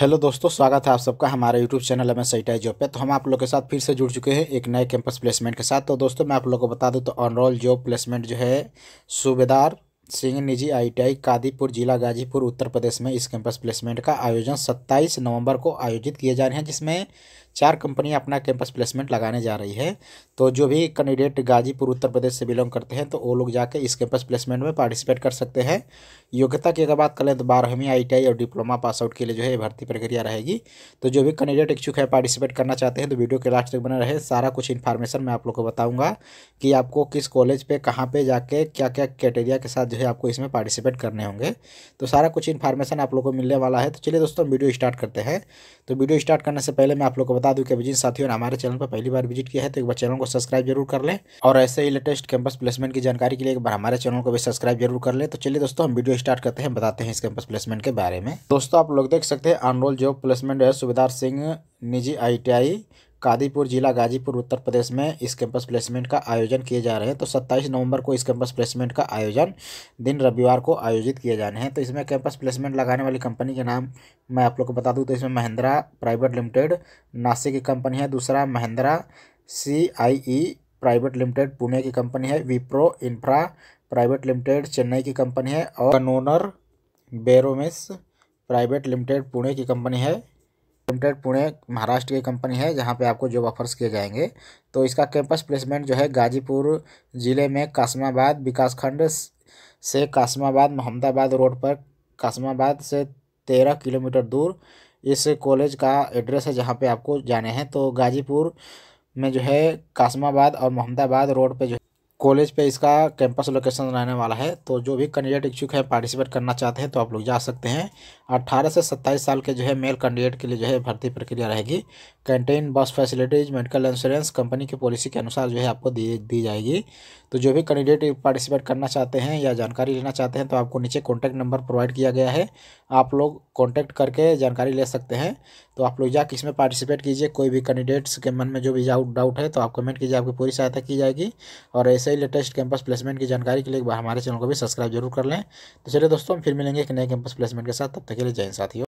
hello दोस्तों स्वागत है आप सबका हमारे YouTube channel M S I job पे तो हम आप लोग के साथ फिर से जुड़ चुके हैं एक नए कैंपस प्लेसमेंट के साथ तो दोस्तों मैं आप लोग को बता दूं तो ऑनरोल जॉब प्लेसमेंट जो है सूबेदार सिंह निजी आईटीआई कादीपुर जिला गाजीपुर उत्तर प्रदेश में इस कैंपस प्लेसमेंट का आयोजन सत्ताईस नवम्बर को आयोजित किए जा रहे हैं जिसमें चार कंपनी अपना कैंपस प्लेसमेंट लगाने जा रही है तो जो भी कैंडिडेट गाजीपुर उत्तर प्रदेश से बिलोंग करते हैं तो वो लोग जाके इस कैंपस प्लेसमेंट में पार्टिसिपेट कर सकते हैं योग्यता की अगर बात करें तो बारहवीं आई और डिप्लोमा पास आउट के लिए जो है भर्ती प्रक्रिया रहेगी तो जो भी कैंडिडेट इच्छुक है पार्टिसिपेट करना चाहते हैं तो वीडियो के लास्ट तक बना रहे सारा कुछ इन्फॉर्मेशन मैं आप लोग को बताऊँगा कि आपको किस कॉलेज पर कहाँ पर जाके क्या क्या क्राइटेरिया के साथ जो है आपको इसमें पार्टिसिपेट करने होंगे तो सारा कुछ इन्फॉर्मेशन आप लोग को मिलने वाला है तो चलिए दोस्तों वीडियो स्टार्ट करते हैं तो वीडियो स्टार्ट करने से पहले मैं आप लोग को बता दूं कि जिन साथियों ने हमारे चैनल पर पहली बार विजिट किया है तो एक बार चैनल को सब्सक्राइब जरूर कर लें और ऐसे ही लेटेस्ट कैंपस प्लेसमेंट की जानकारी के लिए एक बार हमारे चैनल को भी सब्सक्राइब जरूर कर लें तो चलिए दोस्तों हम वीडियो स्टार्ट करते हैं बताते हैं इस कैंपस प्लेसमेंट के बारे में दोस्तों आप लोग देख सकते हैं अनरोल जॉब प्लेसमेंट है सुबेदार सिंह निजी आई कादीपुर जिला गाजीपुर उत्तर प्रदेश में इस कैंपस प्लेसमेंट का आयोजन किए जा रहे हैं तो 27 नवंबर को इस कैंपस प्लेसमेंट का आयोजन दिन रविवार को आयोजित किए जाने हैं तो इसमें कैंपस प्लेसमेंट लगाने वाली कंपनी के नाम मैं आप लोग को बता दूं तो इसमें महिंद्रा प्राइवेट लिमिटेड नासिक की कंपनी है दूसरा Mahindra C private limited Pune की कंपनी है Wipro infra private limited Chennai की कंपनी है और कनोनर बेरोमिस प्राइवेट लिमिटेड पुणे की कंपनी है लिमिटेड पुणे महाराष्ट्र की कंपनी है जहाँ पे आपको जॉब ऑफर्स किए जाएंगे तो इसका कैंपस प्लेसमेंट जो है गाजीपुर ज़िले में कासमाबाद विकासखंड से कासमाबाद मोहम्मदाबाद रोड पर कासमाबाद से तेरह किलोमीटर दूर इस कॉलेज का एड्रेस है जहाँ पे आपको जाने हैं तो गाजीपुर में जो है कासमाबाद और मोहम्मदाबाद रोड पर जो कॉलेज पे इसका कैंपस लोकेशन रहने वाला है तो जो भी कैंडिडेट इच्छुक है पार्टिसिपेट करना चाहते हैं तो आप लोग जा सकते हैं 18 से 27 साल के जो है मेल कैंडिडेट के लिए जो है भर्ती प्रक्रिया रहेगी canteen bus facilities medical insurance company की पॉलिसी के अनुसार जो है आपको दी दी जाएगी तो जो भी कैंडिडेट पार्टिसिपेट करना चाहते हैं या जानकारी लेना चाहते हैं तो आपको नीचे कॉन्टैक्ट नंबर प्रोवाइड किया गया है आप लोग कॉन्टैक्ट करके जानकारी ले सकते हैं तो आप लोग जाकर इसमें पार्टिसिपेट कीजिए कोई भी कैंडिडेट्स के मन में जो भी डाउट है तो आप कमेंट कीजिए आपकी पूरी सहायता की जाएगी और ऐसे सही लेटेस्ट कैंपस प्लेसमेंट की जानकारी के लिए हमारे चैनल को भी सब्सक्राइब जरूर कर लें तो चलिए दोस्तों हम फिर मिलेंगे एक नए कैंपस प्लेसमेंट के साथ तब तक के लिए जैन साथियों